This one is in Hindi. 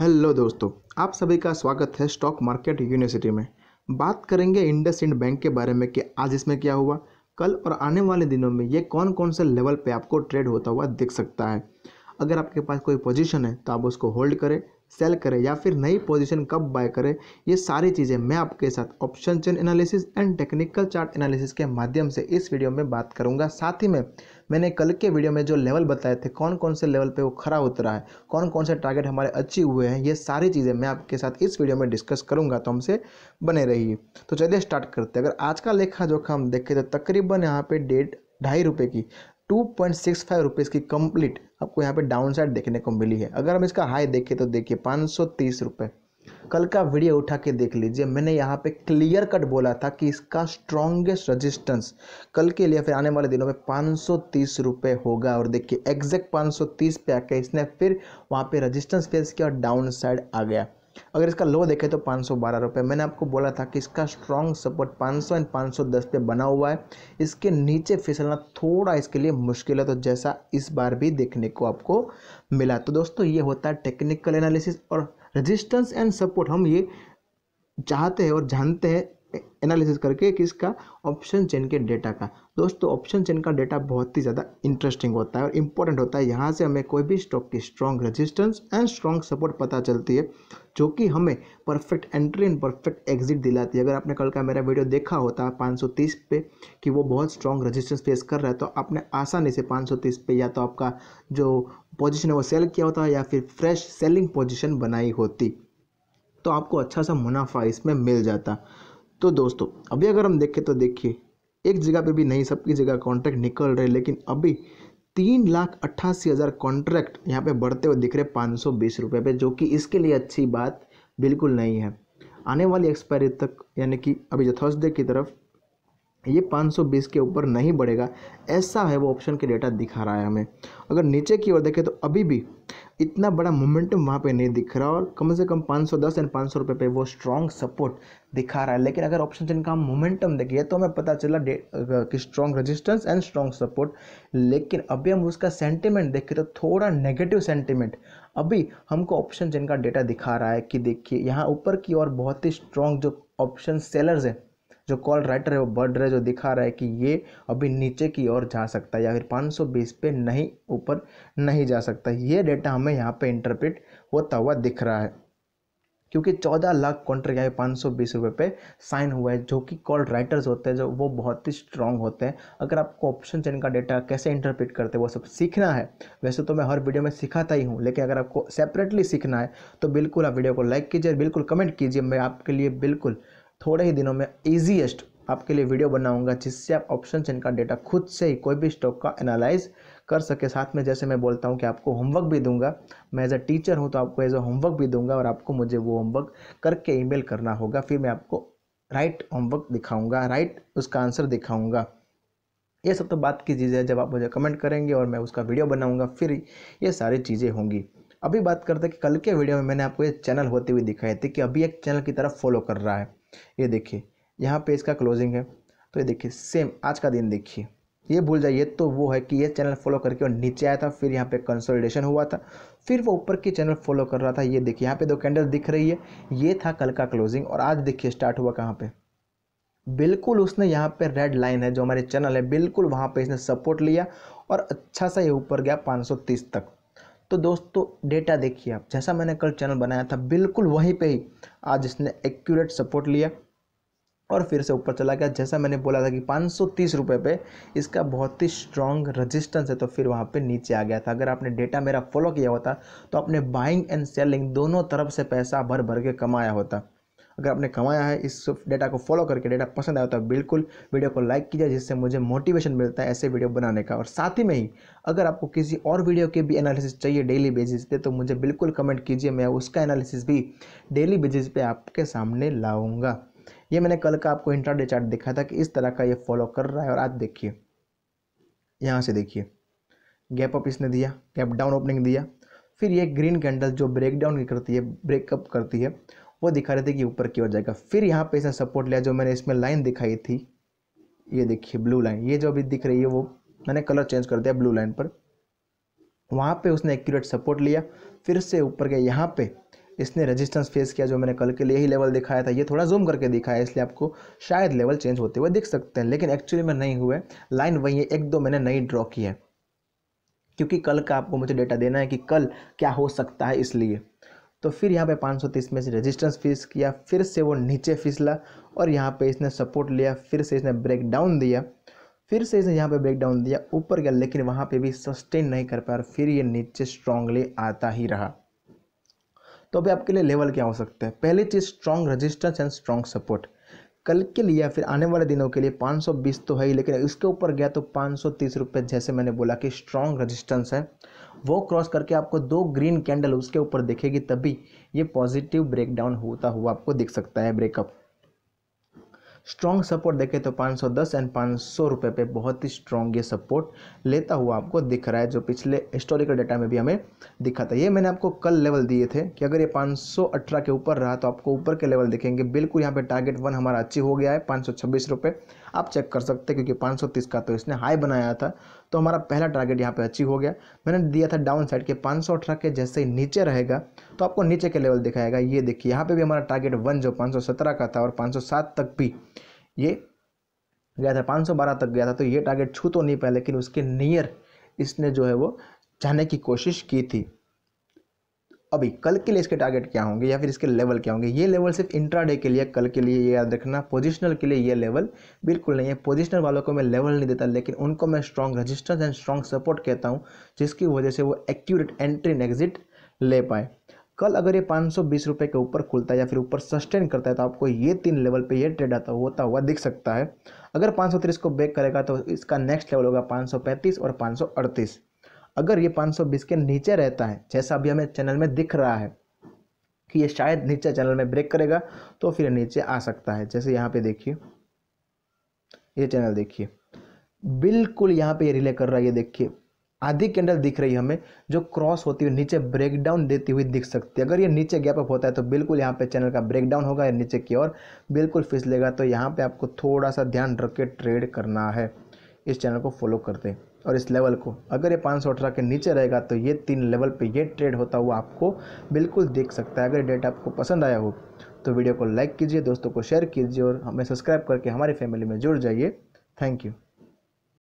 हेलो दोस्तों आप सभी का स्वागत है स्टॉक मार्केट यूनिवर्सिटी में बात करेंगे इंडस इंड बैंक के बारे में कि आज इसमें क्या हुआ कल और आने वाले दिनों में ये कौन कौन से लेवल पे आपको ट्रेड होता हुआ दिख सकता है अगर आपके पास कोई पोजीशन है तो आप उसको होल्ड करें सेल करें या फिर नई पोजीशन कब बाय करें ये सारी चीज़ें मैं आपके साथ option chain analysis and technical chart analysis के माध्यम से इस वीडियो में बात करूंगा साथ ही में मैंने कल के वीडियो में जो लेवल बताए थे कौन कौन से लेवल पे वो खरा उतरा है कौन कौन से टारगेट हमारे अचीव हुए हैं ये सारी चीज़ें मैं आपके साथ इस वीडियो में डिस्कस करूँगा तो हमसे बने रहिए तो चलिए स्टार्ट करते हैं अगर आज का लेखा जोखा हम देखें तो तकरीबन यहाँ पे डेढ़ ढाई रुपये की two point six five rupees की कंप्लीट आपको यहाँ पे डाउन साइड देखने को मिली है अगर हम इसका हाई देखें तो देखिए पाँच सौ तीस रुपये कल का वीडियो उठा के देख लीजिए मैंने यहाँ पे क्लियर कट बोला था कि इसका स्ट्रॉन्गेस्ट रेजिस्टेंस कल के लिए फिर आने वाले दिनों में पाँच सौ तीस रुपये होगा और देखिए एग्जैक्ट पाँच सौ तीस पे आके इसने फिर वहाँ पे रजिस्टेंस फेस किया और डाउन साइड आ गया अगर इसका लो देखें तो पाँच सौ बारह रुपये मैंने आपको बोला था कि इसका स्ट्रॉन्ग सपोर्ट पाँच सौ एंड पाँच सौ दस पे बना हुआ है इसके नीचे फिसलना थोड़ा इसके लिए मुश्किल है तो जैसा इस बार भी देखने को आपको मिला तो दोस्तों ये होता है टेक्निकल एनालिसिस और रजिस्टेंस एंड सपोर्ट हम ये चाहते हैं और जानते हैं एनालिसिस करके किसका ऑप्शन चेन के डेटा का दोस्तों ऑप्शन चेन का डेटा बहुत ही ज़्यादा इंटरेस्टिंग होता है और इम्पोर्टेंट होता है यहाँ से हमें कोई भी स्टॉक की strong resistance and strong support पता चलती है जो कि हमें perfect entry and perfect exit दिलाती है अगर आपने कल का मेरा वीडियो देखा होता 530 पे कि वो बहुत स्ट्रॉन्ग रजिस्टेंस फेस कर रहा है तो आपने आसानी से पाँच पे या तो आपका जो पोजिशन है वो सेल किया होता या फिर फ्रेश सेलिंग पोजिशन बनाई होती तो आपको अच्छा सा मुनाफा इसमें मिल जाता तो दोस्तों अभी अगर हम देखें तो देखिए एक जगह पे भी नहीं सबकी जगह कॉन्ट्रैक्ट निकल रहे लेकिन अभी तीन लाख अट्ठासी हज़ार कॉन्ट्रैक्ट यहाँ पे बढ़ते हुए दिख रहे पाँच सौ बीस रुपये पर जो कि इसके लिए अच्छी बात बिल्कुल नहीं है आने वाली एक्सपायरी तक यानी कि अभी थर्सडे की तरफ ये 520 के ऊपर नहीं बढ़ेगा ऐसा है वो ऑप्शन के डेटा दिखा रहा है हमें अगर नीचे की ओर देखें तो अभी भी इतना बड़ा मोमेंटम वहाँ पे नहीं दिख रहा और कम से कम 510 एंड पाँच सौ रुपये पे वो स्ट्रॉन्ग सपोर्ट दिखा रहा है लेकिन अगर ऑप्शन चेन का हम मोमेंटम देखिए तो हमें पता चला कि strong resistance and strong support लेकिन अभी हम उसका सेंटिमेंट देखें तो थोड़ा नेगेटिव सेंटिमेंट अभी हमको ऑप्शन चेन का डेटा दिखा रहा है कि देखिए यहाँ ऊपर की ओर बहुत ही स्ट्रॉन्ग जो ऑप्शन सेलर्स हैं जो कॉल राइटर है वो बढ़ रहे जो दिखा रहा है कि ये अभी नीचे की ओर जा सकता है या फिर 520 पे नहीं ऊपर नहीं जा सकता ये डेटा हमें यहाँ पे इंटरप्रेट होता हुआ दिख रहा है क्योंकि 14 लाख कॉन्ट्रैक्ट यहाँ पाँच सौ बीस रुपये पे साइन हुआ है जो कि कॉल राइटर्स होते हैं जो वो बहुत ही स्ट्रांग होते हैं अगर आपको ऑप्शन चेन का डेटा कैसे इंटरप्रेट करते हैं वो सब सीखना है वैसे तो मैं हर वीडियो में सिखाता ही हूँ लेकिन अगर आपको सेपरेटली सीखना है तो बिल्कुल आप वीडियो को लाइक कीजिए बिल्कुल कमेंट कीजिए मैं आपके लिए बिल्कुल थोड़े ही दिनों में ईजीएस्ट आपके लिए वीडियो बनाऊंगा जिससे आप ऑप्शन चेन का डेटा खुद से ही कोई भी स्टॉक का एनालाइज कर सके साथ में जैसे मैं बोलता हूँ कि आपको होमवर्क भी दूंगा मैं एज अ टीचर हूँ तो आपको एज अ होमवर्क भी दूंगा और आपको मुझे वो होमवर्क करके ईमेल करना होगा फिर मैं आपको राइट होमवर्क दिखाऊंगा राइट उसका आंसर दिखाऊंगा ये सब तो बात की चीज़ें है जब आप मुझे कमेंट करेंगे और मैं उसका वीडियो बनाऊँगा फिर ये सारी चीज़ें होंगी अभी बात करते हैं कि कल के वीडियो में मैंने आपको ये चैनल होते हुए दिखाई थी कि अभी एक चैनल की तरफ फॉलो कर रहा है ये देखिए यहाँ पे इसका क्लोजिंग है तो ये देखिए सेम आज का दिन देखिए ये भूल जाइए तो वो है कि ये चैनल फॉलो करके और नीचे आया था फिर यहाँ पे कंसोलिडेशन हुआ था फिर वो ऊपर की चैनल फॉलो कर रहा था ये देखिए यहाँ पे दो कैंडल दिख रही है ये था कल का क्लोजिंग और आज देखिए स्टार्ट हुआ कहाँ पे बिल्कुल उसने यहाँ पे रेड लाइन है जो हमारे चैनल है बिल्कुल वहाँ पे इसने सपोर्ट लिया और अच्छा सा ये ऊपर गया 530 तक तो दोस्तों डेटा देखिए आप जैसा मैंने कल चैनल बनाया था बिल्कुल वहीं पे ही आज इसने एक्यूरेट सपोर्ट लिया और फिर से ऊपर चला गया जैसा मैंने बोला था कि पाँच सौ पे इसका बहुत ही स्ट्रॉन्ग रजिस्टेंस है तो फिर वहाँ पे नीचे आ गया था अगर आपने डेटा मेरा फॉलो किया होता तो आपने बाइंग एंड सेलिंग दोनों तरफ से पैसा भर भर के कमाया होता अगर आपने कमाया है इस डेटा को फॉलो करके डेटा पसंद आया तो बिल्कुल वीडियो को लाइक कीजिए जिससे मुझे मोटिवेशन मिलता है ऐसे वीडियो बनाने का और साथ ही में ही अगर आपको किसी और वीडियो के भी एनालिसिस चाहिए डेली बेसिस पे तो मुझे बिल्कुल कमेंट कीजिए मैं उसका एनालिसिस भी डेली बेसिस पे आपके सामने लाऊंगा ये मैंने कल का आपको इंट्राडे चार्ट दिखाया था कि इस तरह का ये फॉलो कर रहा है और आज देखिए यहाँ से देखिए गैप अप इसने दिया गैप डाउन ओपनिंग दिया फिर ये ग्रीन कैंडल जो ब्रेक डाउन करती है ब्रेकअप करती है वो दिखा रहे थे कि ऊपर की ओर जाएगा फिर यहाँ पे ऐसा सपोर्ट लिया जो मैंने इसमें लाइन दिखाई थी ये देखिए ब्लू लाइन ये जो अभी दिख रही है वो मैंने कलर चेंज कर दिया ब्लू लाइन पर वहाँ पे उसने एक्यूरेट सपोर्ट लिया फिर से ऊपर गया यहाँ पे इसने रेजिस्टेंस फेस किया जो मैंने कल के लिए ही लेवल दिखाया था ये थोड़ा जूम करके दिखाया इसलिए आपको शायद लेवल चेंज होते हुए दिख सकते हैं लेकिन एक्चुअली में नहीं हुए लाइन वही है एक दो मैंने नई ड्रॉ की है क्योंकि कल का आपको मुझे डेटा देना है कि कल क्या हो सकता है इसलिए तो फिर यहाँ पे 530 में से रेजिस्टेंस फीस किया फिर से वो नीचे फिसला और यहाँ पे इसने सपोर्ट लिया फिर से इसने ब्रेक डाउन दिया फिर से इसने यहाँ पे ब्रेक डाउन दिया ऊपर गया लेकिन वहाँ पे भी सस्टेन नहीं कर पाया और फिर ये नीचे स्ट्रांगली आता ही रहा तो अभी आपके लिए लेवल क्या हो सकते हैं पहली चीज़ strong resistance and strong support कल के लिए या फिर आने वाले दिनों के लिए 520 तो है ही लेकिन इसके ऊपर गया तो पाँच सौ जैसे मैंने बोला कि स्ट्रॉन्ग रजिस्टेंस है वो क्रॉस करके आपको दो ग्रीन कैंडल उसके ऊपर दिखेगी तभी ये पॉजिटिव ब्रेकडाउन होता हुआ आपको दिख सकता है ब्रेकअप स्ट्रॉन्ग सपोर्ट देखें तो 510 एंड पाँच सौ रुपये पे बहुत ही स्ट्रॉन्ग ये सपोर्ट लेता हुआ आपको दिख रहा है जो पिछले हिस्टोरिकल डाटा में भी हमें दिखा था ये मैंने आपको कल लेवल दिए थे कि अगर ये 518 के ऊपर रहा तो आपको ऊपर के लेवल दिखेंगे बिल्कुल यहाँ पे टारगेट वन हमारा अच्छी हो गया है पाँच आप चेक कर सकते हैं क्योंकि पाँच का तो इसने हाई बनाया था तो हमारा पहला टारगेट यहाँ पे अचीव हो गया मैंने दिया था डाउन साइड के पाँच सौ के जैसे ही नीचे रहेगा तो आपको नीचे के लेवल दिखाएगा ये देखिए यहाँ पे भी हमारा टारगेट वन जो पाँच का था और पाँच तक भी ये गया था बारह तक गया था तो ये टारगेट छू तो नहीं पाया लेकिन उसके नियर इसने जो है वो जाने की कोशिश की थी अभी कल के लिए इसके टारगेट क्या होंगे या फिर इसके लेवल क्या होंगे ये लेवल सिर्फ इंट्राडे के लिए कल के लिए याद रखना पोजिशनल के लिए ये लेवल बिल्कुल नहीं है पोजिशनल वालों को मैं लेवल नहीं देता लेकिन उनको मैं strong resistance and strong support कहता हूँ जिसकी वजह से वो एक्यूरेट एंट्री एंड एग्जिट ले पाए कल अगर ये पाँच रुपए के ऊपर खुलता है या फिर ऊपर सस्टेन करता है तो आपको ये तीन लेवल पे ये ट्रेड आता होता हुआ दिख सकता है अगर 530 को ब्रेक करेगा तो इसका नेक्स्ट लेवल होगा 535 और 538 अगर ये 520 के नीचे रहता है जैसा अभी हमें चैनल में दिख रहा है कि ये शायद नीचे चैनल में ब्रेक करेगा तो फिर नीचे आ सकता है जैसे यहाँ पे देखिए ये चैनल देखिए बिल्कुल यहाँ पे ये रिले कर रहा है ये देखिए आधी कैंडल दिख रही है हमें जो क्रॉस होती हुई नीचे ब्रेकडाउन देती हुई दिख सकती है अगर ये नीचे गैप अप होता है तो बिल्कुल यहाँ पे चैनल का ब्रेकडाउन होगा या नीचे की ओर बिल्कुल फिसलेगा तो यहाँ पे आपको थोड़ा सा ध्यान रख के ट्रेड करना है इस चैनल को फॉलो कर दें और इस लेवल को अगर ये पाँच के नीचे रहेगा तो ये तीन लेवल पे ये ट्रेड होता हुआ आपको बिल्कुल देख सकता है अगर डेटा आपको पसंद आया हो तो वीडियो को लाइक कीजिए दोस्तों को शेयर कीजिए और हमें सब्सक्राइब करके हमारी फैमिली में जुड़ जाइए थैंक यू